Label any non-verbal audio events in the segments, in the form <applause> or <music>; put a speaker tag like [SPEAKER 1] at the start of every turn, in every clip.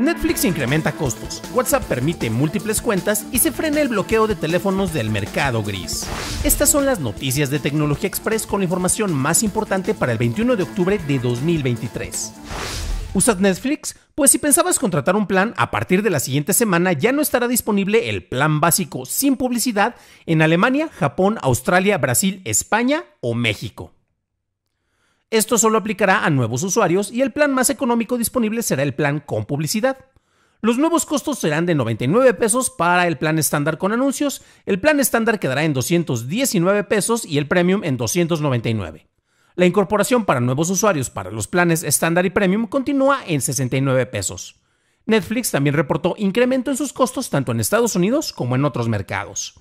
[SPEAKER 1] Netflix incrementa costos, WhatsApp permite múltiples cuentas y se frena el bloqueo de teléfonos del mercado gris. Estas son las noticias de Tecnología Express con la información más importante para el 21 de octubre de 2023. ¿Usas Netflix? Pues si pensabas contratar un plan, a partir de la siguiente semana ya no estará disponible el plan básico sin publicidad en Alemania, Japón, Australia, Brasil, España o México. Esto solo aplicará a nuevos usuarios y el plan más económico disponible será el plan con publicidad. Los nuevos costos serán de 99 pesos para el plan estándar con anuncios, el plan estándar quedará en 219 pesos y el premium en 299. La incorporación para nuevos usuarios para los planes estándar y premium continúa en 69 pesos. Netflix también reportó incremento en sus costos tanto en Estados Unidos como en otros mercados.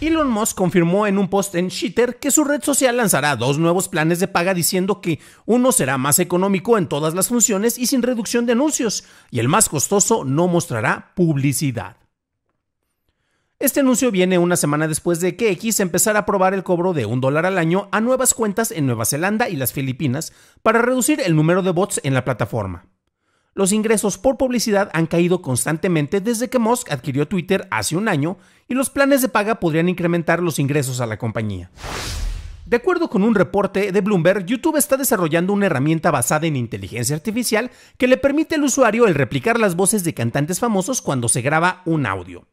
[SPEAKER 1] Elon Musk confirmó en un post en Twitter que su red social lanzará dos nuevos planes de paga diciendo que uno será más económico en todas las funciones y sin reducción de anuncios, y el más costoso no mostrará publicidad. Este anuncio viene una semana después de que X empezara a probar el cobro de un dólar al año a nuevas cuentas en Nueva Zelanda y las Filipinas para reducir el número de bots en la plataforma los ingresos por publicidad han caído constantemente desde que Musk adquirió Twitter hace un año y los planes de paga podrían incrementar los ingresos a la compañía. De acuerdo con un reporte de Bloomberg, YouTube está desarrollando una herramienta basada en inteligencia artificial que le permite al usuario el replicar las voces de cantantes famosos cuando se graba un audio.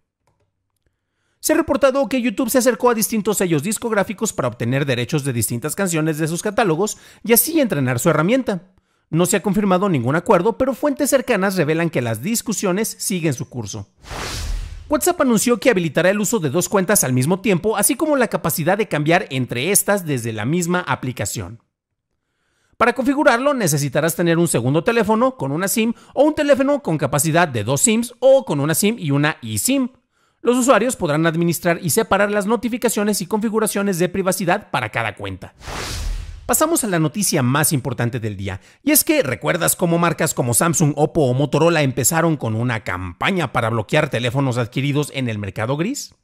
[SPEAKER 1] Se ha reportado que YouTube se acercó a distintos sellos discográficos para obtener derechos de distintas canciones de sus catálogos y así entrenar su herramienta. No se ha confirmado ningún acuerdo, pero fuentes cercanas revelan que las discusiones siguen su curso. WhatsApp anunció que habilitará el uso de dos cuentas al mismo tiempo, así como la capacidad de cambiar entre estas desde la misma aplicación. Para configurarlo necesitarás tener un segundo teléfono con una SIM o un teléfono con capacidad de dos SIMs o con una SIM y una eSIM. Los usuarios podrán administrar y separar las notificaciones y configuraciones de privacidad para cada cuenta. Pasamos a la noticia más importante del día, y es que recuerdas cómo marcas como Samsung, Oppo o Motorola empezaron con una campaña para bloquear teléfonos adquiridos en el mercado gris?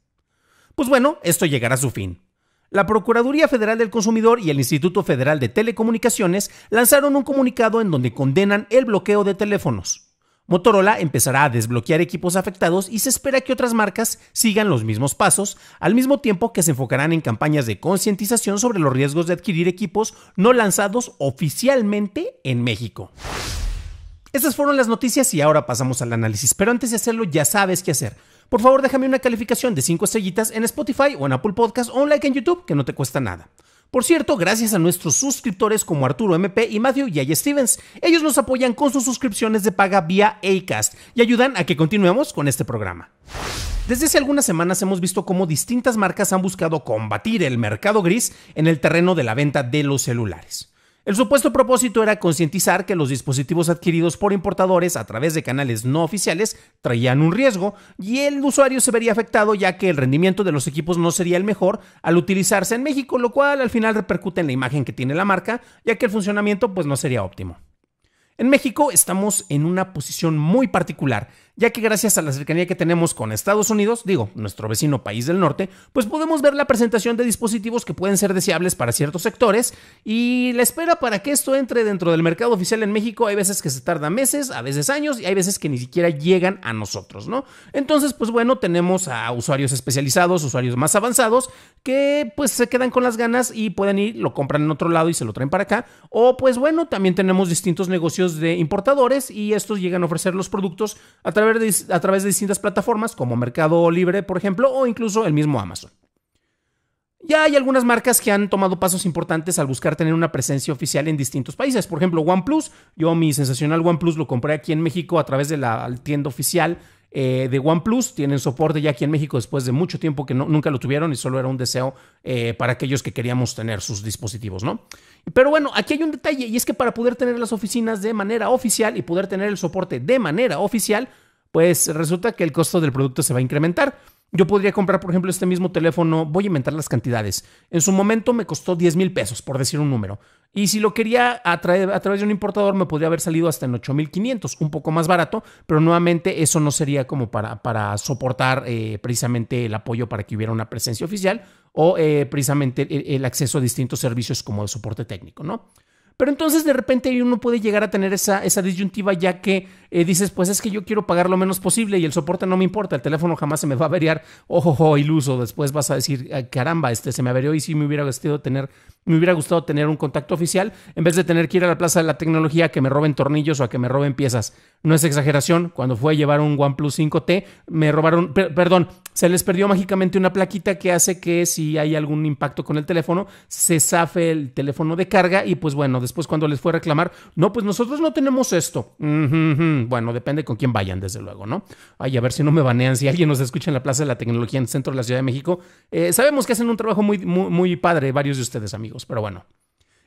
[SPEAKER 1] Pues bueno, esto llegará a su fin. La Procuraduría Federal del Consumidor y el Instituto Federal de Telecomunicaciones lanzaron un comunicado en donde condenan el bloqueo de teléfonos. Motorola empezará a desbloquear equipos afectados y se espera que otras marcas sigan los mismos pasos, al mismo tiempo que se enfocarán en campañas de concientización sobre los riesgos de adquirir equipos no lanzados oficialmente en México. Estas fueron las noticias y ahora pasamos al análisis, pero antes de hacerlo ya sabes qué hacer. Por favor déjame una calificación de 5 estrellitas en Spotify o en Apple Podcast o un like en YouTube que no te cuesta nada. Por cierto, gracias a nuestros suscriptores como Arturo MP y Matthew Yay Stevens, ellos nos apoyan con sus suscripciones de paga vía ACAST y ayudan a que continuemos con este programa. Desde hace algunas semanas hemos visto cómo distintas marcas han buscado combatir el mercado gris en el terreno de la venta de los celulares. El supuesto propósito era concientizar que los dispositivos adquiridos por importadores a través de canales no oficiales traían un riesgo y el usuario se vería afectado ya que el rendimiento de los equipos no sería el mejor al utilizarse en México, lo cual al final repercute en la imagen que tiene la marca, ya que el funcionamiento pues no sería óptimo. En México estamos en una posición muy particular, ya que gracias a la cercanía que tenemos con Estados Unidos, digo, nuestro vecino país del norte, pues podemos ver la presentación de dispositivos que pueden ser deseables para ciertos sectores y la espera para que esto entre dentro del mercado oficial en México hay veces que se tarda meses, a veces años y hay veces que ni siquiera llegan a nosotros, ¿no? Entonces, pues bueno, tenemos a usuarios especializados, usuarios más avanzados que pues se quedan con las ganas y pueden ir, lo compran en otro lado y se lo traen para acá, o pues bueno, también tenemos distintos negocios de importadores y estos llegan a ofrecer los productos a través a través de distintas plataformas como Mercado Libre, por ejemplo, o incluso el mismo Amazon. Ya hay algunas marcas que han tomado pasos importantes al buscar tener una presencia oficial en distintos países. Por ejemplo, OnePlus. Yo mi sensacional OnePlus lo compré aquí en México a través de la tienda oficial eh, de OnePlus. Tienen soporte ya aquí en México después de mucho tiempo que no, nunca lo tuvieron y solo era un deseo eh, para aquellos que queríamos tener sus dispositivos, ¿no? Pero bueno, aquí hay un detalle y es que para poder tener las oficinas de manera oficial y poder tener el soporte de manera oficial, pues resulta que el costo del producto se va a incrementar. Yo podría comprar, por ejemplo, este mismo teléfono, voy a inventar las cantidades. En su momento me costó 10 mil pesos, por decir un número. Y si lo quería a, a través de un importador, me podría haber salido hasta en 8.500, un poco más barato, pero nuevamente eso no sería como para, para soportar eh, precisamente el apoyo para que hubiera una presencia oficial o eh, precisamente el, acceso a distintos servicios como de soporte técnico, ¿no? Pero entonces de repente uno puede llegar a tener esa, esa disyuntiva ya que eh, dices, pues es que yo quiero pagar lo menos posible y el soporte no me importa, el teléfono jamás se me va a averiar, ojo, iluso, después vas a decir, caramba, este se me averió y sí me hubiera gustado tener, me hubiera gustado tener un contacto oficial en vez de tener que ir a la Plaza de la Tecnología a que me roben tornillos o a que me roben piezas. No es exageración, cuando fue a llevar un OnePlus 5T, me robaron, perdón, se les perdió mágicamente una plaquita que hace que si hay algún impacto con el teléfono, se zafe el teléfono de carga y pues bueno, después cuando les fue a reclamar, no, pues nosotros no tenemos esto. Bueno, depende con quién vayan, desde luego, ¿no? Ay, a ver si no me banean, si alguien nos escucha en la Plaza de la Tecnología en el centro de la Ciudad de México. Eh, sabemos que hacen un trabajo muy, muy padre varios de ustedes, amigos, pero bueno.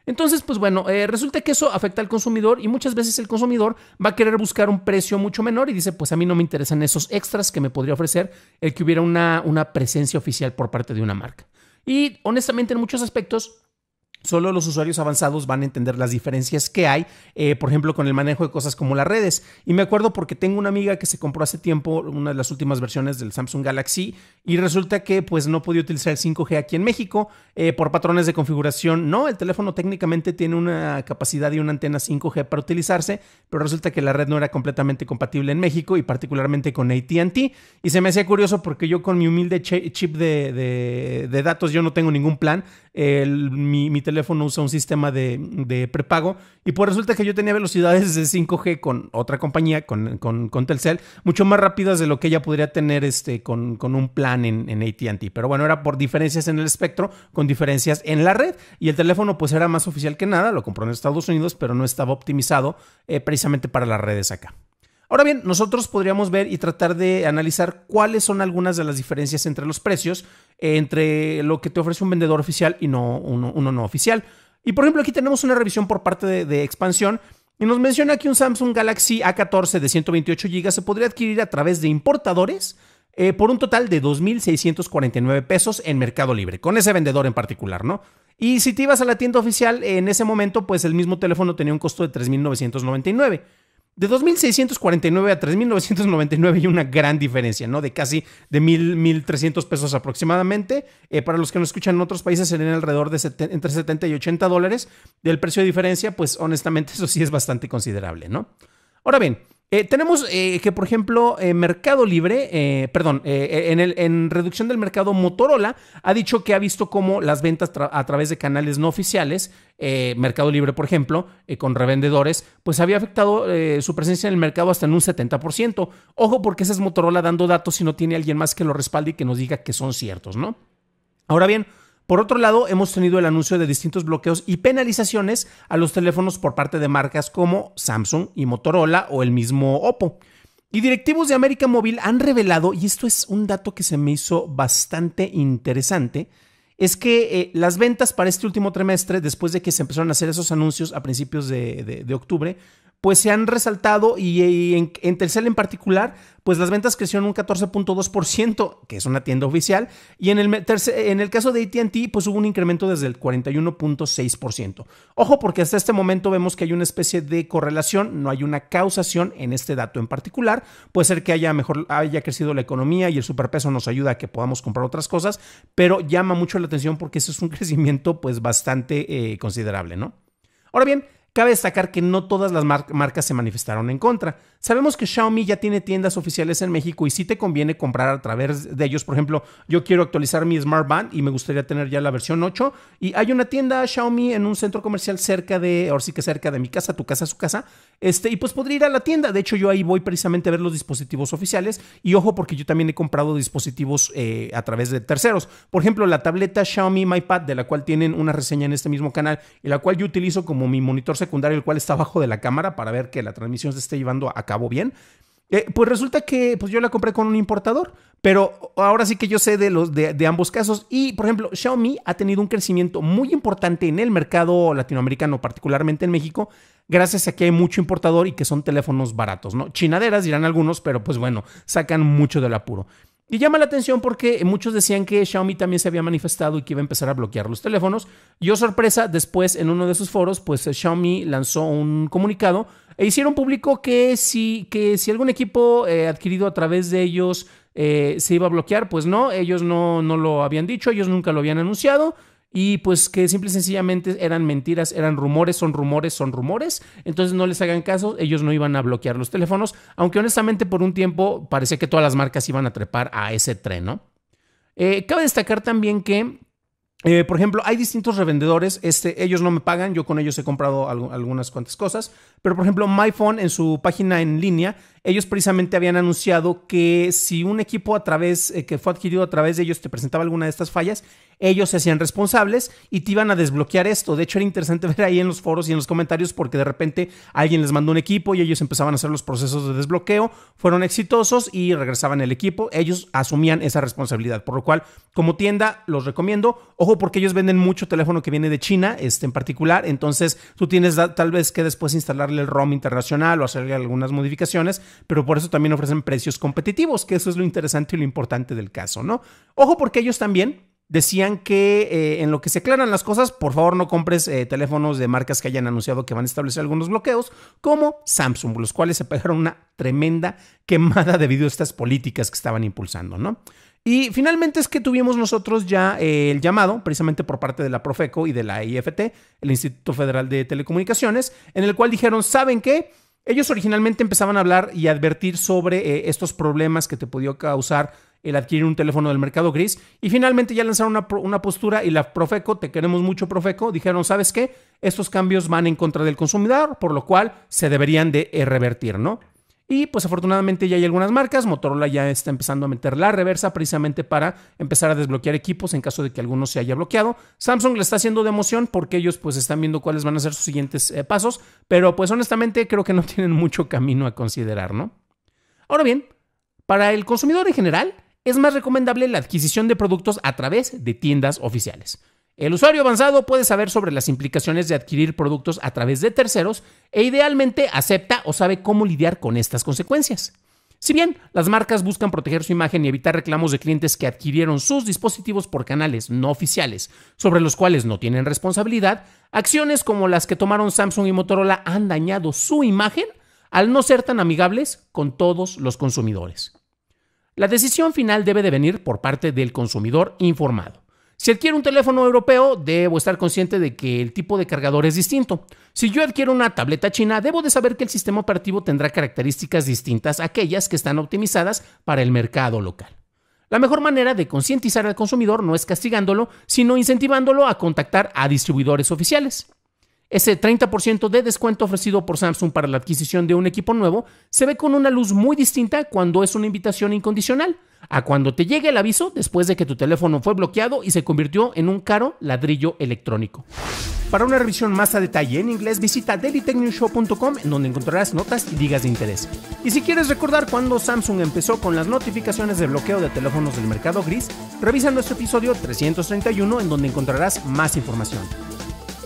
[SPEAKER 1] Entonces, pues bueno, eh, resulta que eso afecta al consumidor y muchas veces el consumidor va a querer buscar un precio mucho menor y dice, pues a mí no me interesan esos extras que me podría ofrecer el que hubiera una, una presencia oficial por parte de una marca. Y honestamente en muchos aspectos solo los usuarios avanzados van a entender las diferencias que hay, eh, por ejemplo, con el manejo de cosas como las redes. Y me acuerdo porque tengo una amiga que se compró hace tiempo una de las últimas versiones del Samsung Galaxy y resulta que pues no podía utilizar 5G aquí en México eh, por patrones de configuración. No, el teléfono técnicamente tiene una capacidad y una antena 5G para utilizarse, pero resulta que la red no era completamente compatible en México y particularmente con ATT. Y se me hacía curioso porque yo con mi humilde chip de, datos yo no tengo ningún plan. mi teléfono teléfono usa un sistema de, prepago y pues resulta que yo tenía velocidades de 5G con otra compañía, con, con, Telcel, mucho más rápidas de lo que ella podría tener este, con, con un plan en, en ATT. Pero bueno, era por diferencias en el espectro, con diferencias en la red y el teléfono pues era más oficial que nada, lo compró en Estados Unidos, pero no estaba optimizado eh, precisamente para las redes acá. Ahora bien, nosotros podríamos ver y tratar de analizar cuáles son algunas de las diferencias entre los precios, eh, entre lo que te ofrece un vendedor oficial y no uno, no oficial. Y por ejemplo, aquí tenemos una revisión por parte de, expansión y nos menciona que un Samsung Galaxy A14 de 128 GB se podría adquirir a través de importadores eh, por un total de 2.649 pesos en Mercado Libre, con ese vendedor en particular, ¿no? Y si te ibas a la tienda oficial, en ese momento, pues el mismo teléfono tenía un costo de 3.999 de 2.649 a 3.999 hay una gran diferencia, ¿no? De casi de 1.300 pesos aproximadamente. Eh, para los que nos escuchan en otros países serían alrededor de entre 70 y 80 dólares. El precio de diferencia, pues honestamente <laughs> eso sí es bastante considerable, ¿no? Ahora bien, eh, tenemos eh, que, por ejemplo, eh, Mercado Libre, perdón, en, el, reducción del mercado, Motorola ha dicho que ha visto cómo las ventas a través de canales no oficiales, Mercado Libre, por ejemplo, con revendedores, pues había afectado su presencia en el mercado hasta en un 70%. Ojo, porque esa es Motorola dando datos y no tiene alguien más que lo respalde y que nos diga que son ciertos, ¿no? Ahora bien, por otro lado, hemos tenido el anuncio de distintos bloqueos y penalizaciones a los teléfonos por parte de marcas como Samsung y Motorola o el mismo Oppo. Y directivos de América Móvil han revelado, y esto es un dato que se me hizo bastante interesante, es que eh, las ventas para este último trimestre, después de que se empezaron a hacer esos anuncios a principios de octubre, pues se han resaltado y, en, Tercel, en particular, pues las ventas crecieron un 14.2%, que es una tienda oficial, y en el, en el caso de ATT, pues hubo un incremento desde el 41.6%. Ojo, porque hasta este momento vemos que hay una especie de correlación, no hay una causación en este dato en particular. Puede ser que haya, mejor, haya crecido la economía y el superpeso nos ayuda a que podamos comprar otras cosas, pero llama mucho la atención porque ese es un <laughs> crecimiento pues bastante eh, considerable, ¿no? Ahora bien, Cabe destacar que no todas las marcas se manifestaron en contra. Sabemos que Xiaomi ya tiene tiendas oficiales en México y si te conviene comprar a través de ellos. Por ejemplo, yo quiero actualizar mi Smart Band y me gustaría tener ya la versión 8. Y hay una tienda Xiaomi en un centro comercial cerca de, ahora sí que cerca de mi casa, tu casa, su casa. Este, y pues podría ir a la tienda. De hecho, yo ahí voy precisamente a ver los dispositivos oficiales. Y ojo, porque yo también he comprado dispositivos eh, a través de terceros. Por ejemplo, la tableta Xiaomi MyPad, de la cual tienen una reseña en este mismo canal, y la cual yo utilizo como mi monitor secundario, el cual está abajo de la cámara para ver que la transmisión se esté llevando a cabo bien. Eh, pues resulta que pues yo la compré con un importador, pero ahora sí que yo sé de, los, de, de, ambos casos. Y, por ejemplo, Xiaomi ha tenido un crecimiento muy importante en el mercado latinoamericano, particularmente en México, gracias a que hay mucho importador y que son teléfonos baratos, ¿no? Chinaderas dirán algunos, pero pues bueno, sacan mucho del apuro. Y llama la atención porque muchos decían que Xiaomi también se había manifestado y que iba a empezar a bloquear los teléfonos. Yo, sorpresa, después en uno de sus foros, pues Xiaomi lanzó un comunicado e hicieron público que si, que si algún equipo eh, adquirido a través de ellos eh, se iba a bloquear, pues no, ellos no, no lo habían dicho, ellos nunca lo habían anunciado y pues que simple y sencillamente eran mentiras, eran rumores, son rumores, son rumores. Entonces no les hagan caso, ellos no iban a bloquear los teléfonos, aunque honestamente por un tiempo parecía que todas las marcas iban a trepar a ese tren, ¿no? Eh, cabe destacar también que eh, por ejemplo, hay distintos revendedores. Este, ellos no me pagan, yo con ellos he comprado algunas cuantas cosas. Pero por ejemplo, MyPhone en su página en línea ellos precisamente habían anunciado que si un equipo a través, eh, que fue adquirido a través de ellos te presentaba alguna de estas fallas, ellos se hacían responsables y te iban a desbloquear esto. De hecho, era interesante <laughs> ver ahí en los foros y en los comentarios porque de repente alguien les mandó un equipo y ellos empezaban a hacer los procesos de desbloqueo, fueron exitosos y regresaban el equipo. Ellos asumían esa responsabilidad, por lo cual, como tienda, los recomiendo. Ojo, porque ellos venden mucho teléfono que viene de China, este en particular, entonces tú tienes tal vez que después instalarle el ROM internacional o hacerle algunas modificaciones pero por eso también ofrecen precios competitivos, que eso es lo interesante y lo importante del caso, ¿no? Ojo porque ellos también decían que eh, en lo que se aclaran las cosas, por favor no compres eh, teléfonos de marcas que hayan anunciado que van a establecer algunos bloqueos, como Samsung, los cuales se pegaron una tremenda quemada <laughs> debido a estas políticas que estaban impulsando, ¿no? Y finalmente es que tuvimos nosotros ya eh, el llamado, precisamente por parte de la Profeco y de la IFT, el Instituto Federal de Telecomunicaciones, en el cual dijeron, ¿saben qué? Ellos originalmente empezaban a hablar y advertir sobre eh, estos problemas que te podía causar el adquirir un teléfono del mercado gris. Y finalmente ya lanzaron una, una, postura y la Profeco, te queremos mucho Profeco, dijeron, ¿sabes qué? Estos cambios van en contra del consumidor, por lo cual se deberían de eh, revertir, ¿no? Y pues afortunadamente ya hay algunas marcas. Motorola ya está empezando a meter la reversa precisamente para empezar a desbloquear equipos en caso de que alguno se haya bloqueado. Samsung le está haciendo de emoción porque ellos pues están viendo cuáles van a ser sus siguientes eh, pasos. Pero pues honestamente creo que no <laughs> tienen mucho camino a considerar, ¿no? Ahora bien, para el consumidor en general, es más recomendable la adquisición de productos a través de tiendas oficiales. El usuario avanzado puede saber sobre las implicaciones de adquirir productos a través de terceros e idealmente acepta o sabe cómo lidiar con estas consecuencias. Si bien las marcas buscan proteger su imagen y evitar reclamos de clientes que adquirieron sus dispositivos por canales no oficiales, sobre los cuales no tienen responsabilidad, acciones como las que tomaron Samsung y Motorola han dañado su imagen al no ser tan amigables con todos los consumidores. La decisión final debe de venir por parte del consumidor informado. Si adquiero un teléfono europeo, debo estar consciente de que el tipo de cargador es distinto. Si yo adquiero una tableta china, debo de saber que el sistema operativo tendrá características distintas a aquellas que están optimizadas para el mercado local. La mejor manera de concientizar al consumidor no es castigándolo, sino incentivándolo a contactar a distribuidores oficiales. Ese 30% de descuento ofrecido por Samsung para la adquisición de un equipo nuevo se ve con una luz muy distinta cuando es una invitación incondicional, a cuando te llegue el aviso después de que tu teléfono fue bloqueado y se convirtió en un caro ladrillo electrónico. Para una revisión más a detalle en inglés, visita dailytechnewshow.com en donde encontrarás notas y digas de interés. Y si quieres recordar cuando Samsung empezó con las notificaciones de bloqueo de teléfonos del mercado gris, revisa nuestro episodio 331 en donde encontrarás más información.